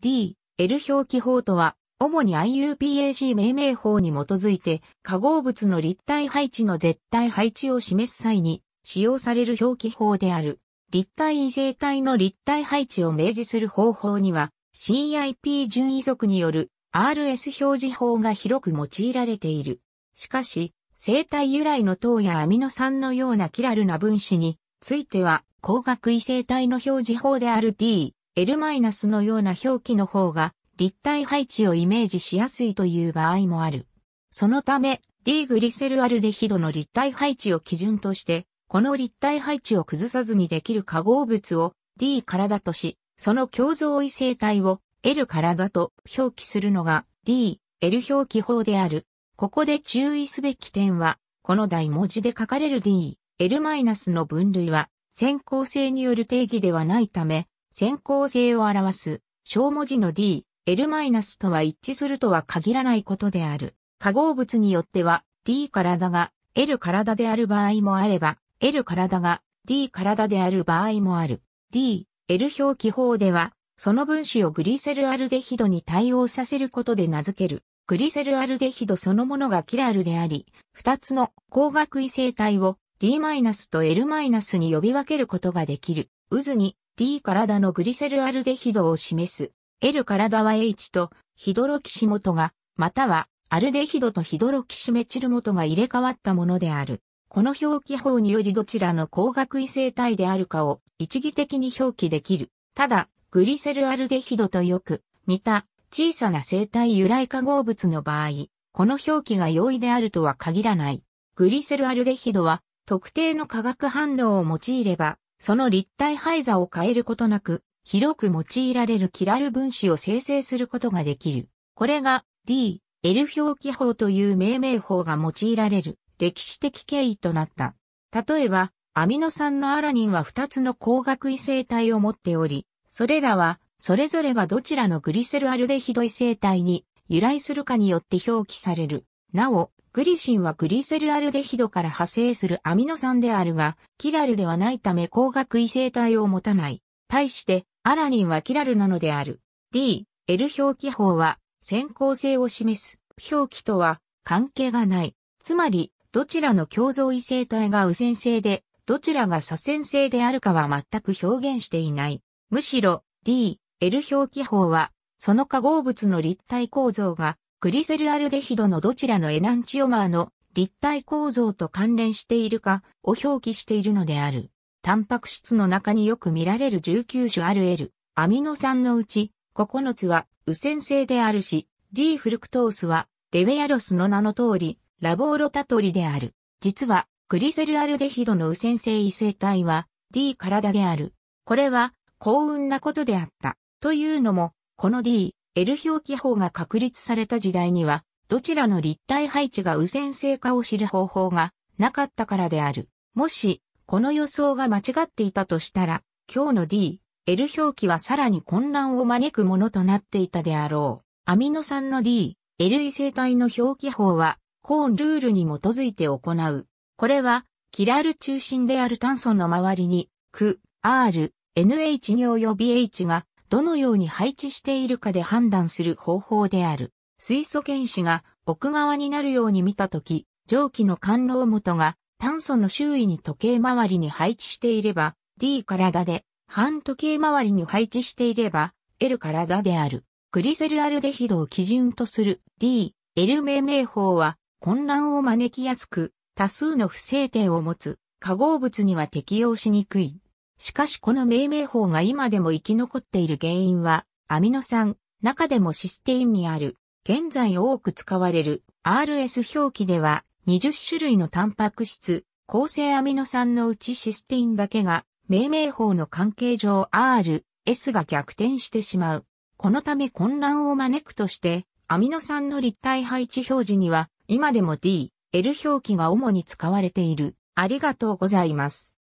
D、L 表記法とは、主に IUPAC 命名法に基づいて、化合物の立体配置の絶対配置を示す際に使用される表記法である。立体異性体の立体配置を明示する方法には、CIP 順位属による RS 表示法が広く用いられている。しかし、生体由来の糖やアミノ酸のようなキラルな分子については、光学異性体の表示法である D、L- マイナスのような表記の方が立体配置をイメージしやすいという場合もある。そのため、D グリセルアルデヒドの立体配置を基準として、この立体配置を崩さずにできる化合物を D 体とし、その共造異性体を L 体と表記するのが D、L 表記法である。ここで注意すべき点は、この大文字で書かれる D、L- マイナスの分類は、先行性による定義ではないため、先行性を表す、小文字の D、L- マイナスとは一致するとは限らないことである。化合物によっては、D 体が L 体である場合もあれば、L 体が D 体である場合もある。D、L 表記法では、その分子をグリセルアルデヒドに対応させることで名付ける。グリセルアルデヒドそのものがキラルであり、二つの光学異性体を D- マイナスと L- マイナスに呼び分けることができる。渦に D 体のグリセルアルデヒドを示す。L 体は H とヒドロキシモトが、またはアルデヒドとヒドロキシメチルモトが入れ替わったものである。この表記法によりどちらの光学異性体であるかを一義的に表記できる。ただ、グリセルアルデヒドとよく似た小さな生体由来化合物の場合、この表記が容易であるとは限らない。グリセルアルデヒドは特定の化学反応を用いればその立体配座を変えることなく、広く用いられるキラル分子を生成することができる。これが D、L 表記法という命名法が用いられる歴史的経緯となった。例えば、アミノ酸のアラニンは2つの光学異性体を持っており、それらは、それぞれがどちらのグリセルアルデヒド異性体に由来するかによって表記される。なお、グリシンはグリセルアルデヒドから派生するアミノ酸であるが、キラルではないため光学異性体を持たない。対して、アラニンはキラルなのである。D、L 表記法は、先行性を示す表記とは関係がない。つまり、どちらの共造異性体が右線性で、どちらが左線性であるかは全く表現していない。むしろ、D、L 表記法は、その化合物の立体構造がグリセルアルデヒドのどちらのエナンチオマーの立体構造と関連しているかを表記しているのである。タンパク質の中によく見られる19種ある L、アミノ酸のうち9つは右線性であるし、D フルクトースはレベアロスの名の通り、ラボーロタトリである。実は、グリセルアルデヒドの右線性異性体は D 体である。これは幸運なことであった。というのも、この D、L 表記法が確立された時代には、どちらの立体配置が右線性かを知る方法がなかったからである。もし、この予想が間違っていたとしたら、今日の D、L 表記はさらに混乱を招くものとなっていたであろう。アミノ酸の D、L 異性体の表記法は、コーンルールに基づいて行う。これは、キラル中心である炭素の周りに、ク、R、NH に及び H がどのように配置しているかで判断する方法である。水素原子が奥側になるように見たとき、蒸気の管応元が炭素の周囲に時計回りに配置していれば、D 体で、半時計回りに配置していれば、L 体である。グリセルアルデヒドを基準とする D、L 命名法は混乱を招きやすく、多数の不正点を持つ、化合物には適用しにくい。しかしこの命名法が今でも生き残っている原因は、アミノ酸、中でもシステインにある、現在多く使われる RS 表記では、20種類のタンパク質、構成アミノ酸のうちシステインだけが、命名法の関係上 R、S が逆転してしまう。このため混乱を招くとして、アミノ酸の立体配置表示には、今でも D、L 表記が主に使われている。ありがとうございます。